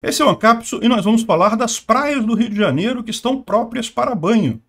Esse é o Ancapso e nós vamos falar das praias do Rio de Janeiro que estão próprias para banho.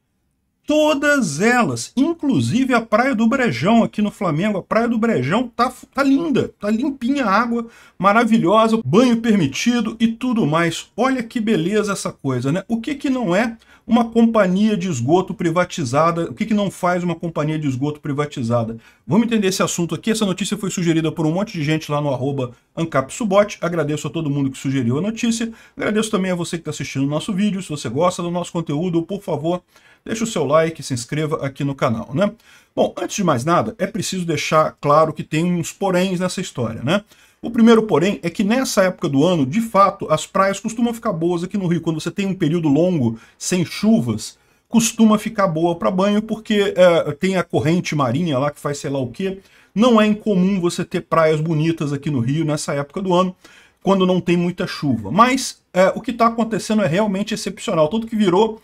Todas elas, inclusive a Praia do Brejão aqui no Flamengo. A Praia do Brejão tá, tá linda, tá limpinha a água, maravilhosa, banho permitido e tudo mais. Olha que beleza essa coisa, né? O que que não é uma companhia de esgoto privatizada? O que que não faz uma companhia de esgoto privatizada? Vamos entender esse assunto aqui. Essa notícia foi sugerida por um monte de gente lá no arroba AncapSubot. Agradeço a todo mundo que sugeriu a notícia. Agradeço também a você que está assistindo o nosso vídeo. Se você gosta do nosso conteúdo, por favor, deixe o seu like, se inscreva aqui no canal, né? Bom, antes de mais nada, é preciso deixar claro que tem uns poréns nessa história, né? O primeiro, porém, é que nessa época do ano, de fato, as praias costumam ficar boas aqui no Rio. Quando você tem um período longo sem chuvas, costuma ficar boa para banho, porque é, tem a corrente marinha lá que faz sei lá o que. Não é incomum você ter praias bonitas aqui no Rio nessa época do ano, quando não tem muita chuva. Mas é, o que está acontecendo é realmente excepcional, tanto que virou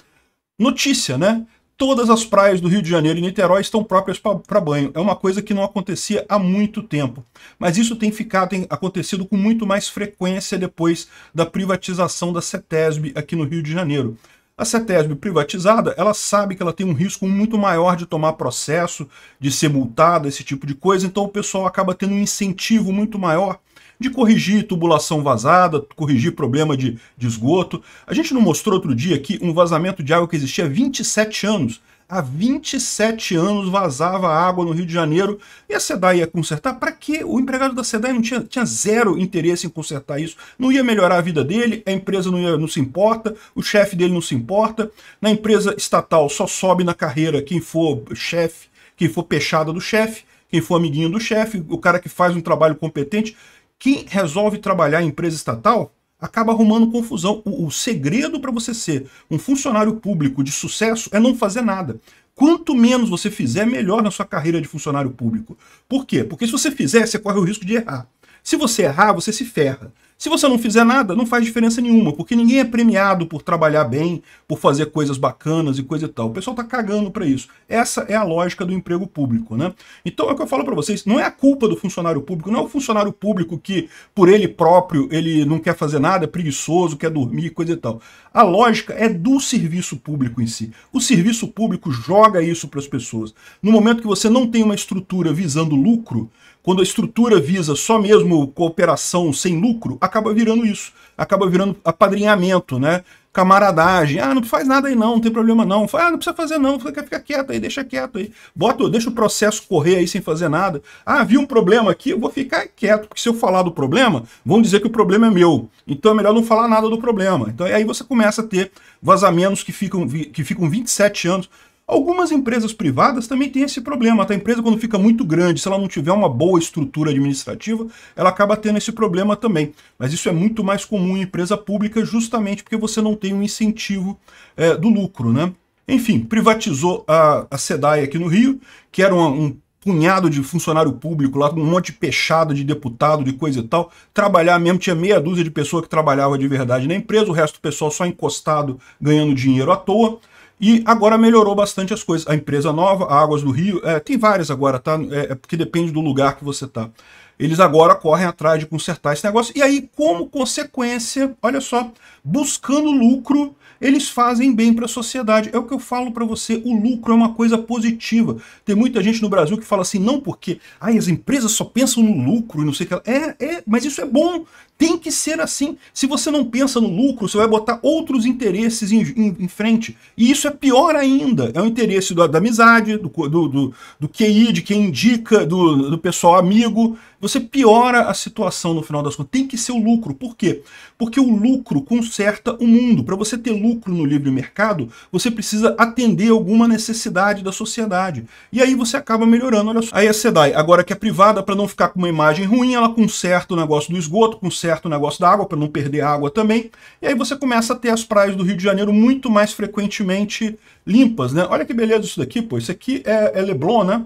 notícia, né? Todas as praias do Rio de Janeiro e Niterói estão próprias para banho. É uma coisa que não acontecia há muito tempo. Mas isso tem ficado, tem acontecido com muito mais frequência depois da privatização da CETESB aqui no Rio de Janeiro. A CETESB privatizada, ela sabe que ela tem um risco muito maior de tomar processo, de ser multada, esse tipo de coisa, então o pessoal acaba tendo um incentivo muito maior de corrigir tubulação vazada, corrigir problema de, de esgoto. A gente não mostrou outro dia aqui um vazamento de água que existia há 27 anos Há 27 anos vazava água no Rio de Janeiro e a SEDAI ia consertar. Para que O empregado da SEDAI não tinha, tinha zero interesse em consertar isso. Não ia melhorar a vida dele, a empresa não, ia, não se importa, o chefe dele não se importa. Na empresa estatal só sobe na carreira quem for chefe, quem for peixada do chefe, quem for amiguinho do chefe, o cara que faz um trabalho competente. Quem resolve trabalhar em empresa estatal acaba arrumando confusão. O, o segredo para você ser um funcionário público de sucesso é não fazer nada. Quanto menos você fizer, melhor na sua carreira de funcionário público. Por quê? Porque se você fizer, você corre o risco de errar. Se você errar, você se ferra. Se você não fizer nada, não faz diferença nenhuma, porque ninguém é premiado por trabalhar bem, por fazer coisas bacanas e coisa e tal. O pessoal tá cagando para isso. Essa é a lógica do emprego público, né? Então é o que eu falo para vocês, não é a culpa do funcionário público, não é o funcionário público que por ele próprio, ele não quer fazer nada, é preguiçoso, quer dormir, coisa e tal. A lógica é do serviço público em si. O serviço público joga isso para as pessoas. No momento que você não tem uma estrutura visando lucro, quando a estrutura visa só mesmo cooperação sem lucro, acaba virando isso. Acaba virando apadrinhamento, né? Camaradagem. Ah, não faz nada aí não, não tem problema não. Ah, não precisa fazer não, fica, fica quieto aí, deixa quieto aí. Bota, deixa o processo correr aí sem fazer nada. Ah, vi um problema aqui, eu vou ficar quieto, porque se eu falar do problema, vão dizer que o problema é meu. Então é melhor não falar nada do problema. Então aí você começa a ter vazamentos que ficam, que ficam 27 anos Algumas empresas privadas também têm esse problema. Tá? A empresa, quando fica muito grande, se ela não tiver uma boa estrutura administrativa, ela acaba tendo esse problema também. Mas isso é muito mais comum em empresa pública, justamente porque você não tem um incentivo é, do lucro. Né? Enfim, privatizou a, a SEDAI aqui no Rio, que era uma, um punhado de funcionário público lá, um monte de peixada de deputado, de coisa e tal, trabalhar mesmo, tinha meia dúzia de pessoas que trabalhava de verdade na empresa, o resto do pessoal só encostado, ganhando dinheiro à toa. E agora melhorou bastante as coisas. A empresa nova, a Águas do Rio, é, tem várias agora, tá? É, é porque depende do lugar que você está eles agora correm atrás de consertar esse negócio. E aí, como consequência, olha só, buscando lucro, eles fazem bem para a sociedade. É o que eu falo para você, o lucro é uma coisa positiva. Tem muita gente no Brasil que fala assim, não porque ai, as empresas só pensam no lucro e não sei o que. É, é, mas isso é bom, tem que ser assim. Se você não pensa no lucro, você vai botar outros interesses em, em, em frente. E isso é pior ainda. É o interesse do, da amizade, do, do, do, do QI, de quem indica, do, do pessoal amigo. Você piora a situação no final das contas. Tem que ser o lucro. Por quê? Porque o lucro conserta o mundo. Para você ter lucro no livre mercado, você precisa atender alguma necessidade da sociedade. E aí você acaba melhorando. Olha só. Aí a SEDAI, agora que é privada, para não ficar com uma imagem ruim, ela conserta o negócio do esgoto, conserta o negócio da água, para não perder água também. E aí você começa a ter as praias do Rio de Janeiro muito mais frequentemente limpas, né? Olha que beleza isso daqui, pô. Isso aqui é, é Leblon, né?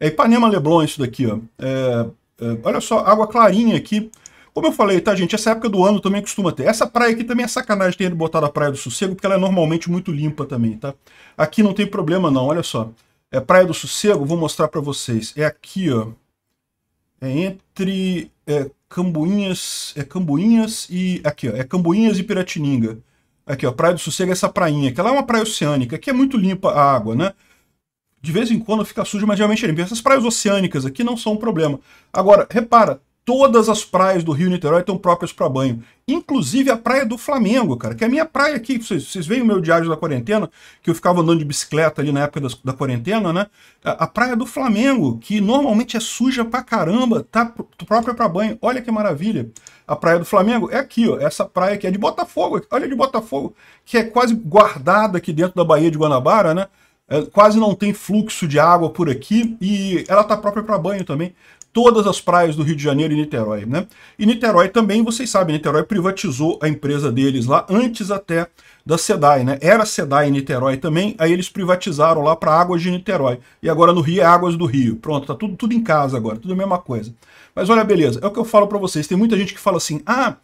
É Ipanema Leblon isso daqui, ó. É, ah, olha só, água clarinha aqui. Como eu falei, tá, gente? Essa época do ano também costuma ter. Essa praia aqui também é sacanagem ter botado a Praia do Sossego, porque ela é normalmente muito limpa também, tá? Aqui não tem problema não, olha só. É Praia do Sossego, vou mostrar para vocês. É aqui, ó. É entre é, Cambuinhas, é Cambuinhas e... Aqui, ó. É Cambuinhas e Piratininga. Aqui, ó. Praia do Sossego é essa prainha, que ela é uma praia oceânica. Aqui é muito limpa a água, né? De vez em quando fica sujo, mas geralmente é limpo. Essas praias oceânicas aqui não são um problema. Agora, repara, todas as praias do Rio Niterói estão próprias para banho. Inclusive a praia do Flamengo, cara, que é a minha praia aqui. Vocês, vocês veem o meu diário da quarentena, que eu ficava andando de bicicleta ali na época das, da quarentena, né? A, praia do Flamengo, que normalmente é suja pra caramba, tá pr própria para banho. Olha que maravilha. A praia do Flamengo é aqui, ó. Essa praia aqui é de Botafogo. Olha de Botafogo, que é quase guardada aqui dentro da Baía de Guanabara, né? É, quase não tem fluxo de água por aqui e ela está própria para banho também. Todas as praias do Rio de Janeiro e Niterói, né? E Niterói também, vocês sabem, Niterói privatizou a empresa deles lá antes até da SEDAI, né? Era SEDAI e Niterói também, aí eles privatizaram lá para Águas de Niterói. E agora no Rio é Águas do Rio. Pronto, tá tudo, tudo em casa agora, tudo a mesma coisa. Mas olha, beleza, é o que eu falo para vocês. Tem muita gente que fala assim, ah,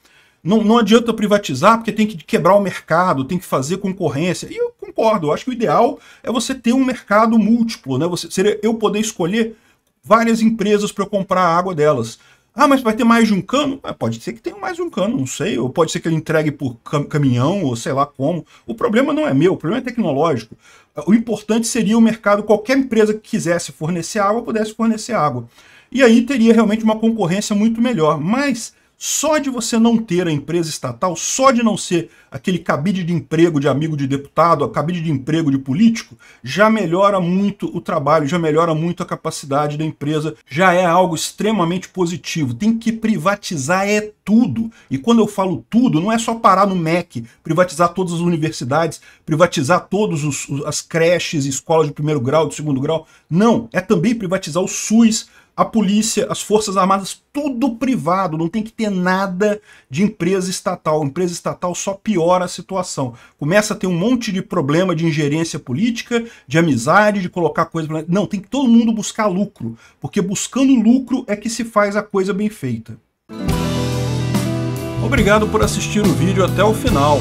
não, não adianta privatizar porque tem que quebrar o mercado, tem que fazer concorrência. E eu concordo. Eu acho que o ideal é você ter um mercado múltiplo, né? Você, seria eu poder escolher várias empresas para eu comprar a água delas. Ah, mas vai ter mais de um cano? Ah, pode ser que tenha mais de um cano, não sei. Ou pode ser que ele entregue por cam caminhão, ou sei lá como. O problema não é meu, o problema é tecnológico. O importante seria o mercado, qualquer empresa que quisesse fornecer água, pudesse fornecer água. E aí teria realmente uma concorrência muito melhor. Mas só de você não ter a empresa estatal, só de não ser aquele cabide de emprego de amigo de deputado, cabide de emprego de político, já melhora muito o trabalho, já melhora muito a capacidade da empresa, já é algo extremamente positivo. Tem que privatizar é tudo. E quando eu falo tudo, não é só parar no MEC, privatizar todas as universidades, privatizar todas as creches, escolas de primeiro grau, de segundo grau. Não, é também privatizar o SUS, a polícia, as forças armadas, tudo privado, não tem que ter nada de empresa estatal. Empresa estatal só piora a situação. Começa a ter um monte de problema de ingerência política, de amizade, de colocar coisa. Não, tem que todo mundo buscar lucro, porque buscando lucro é que se faz a coisa bem feita. Obrigado por assistir o vídeo até o final.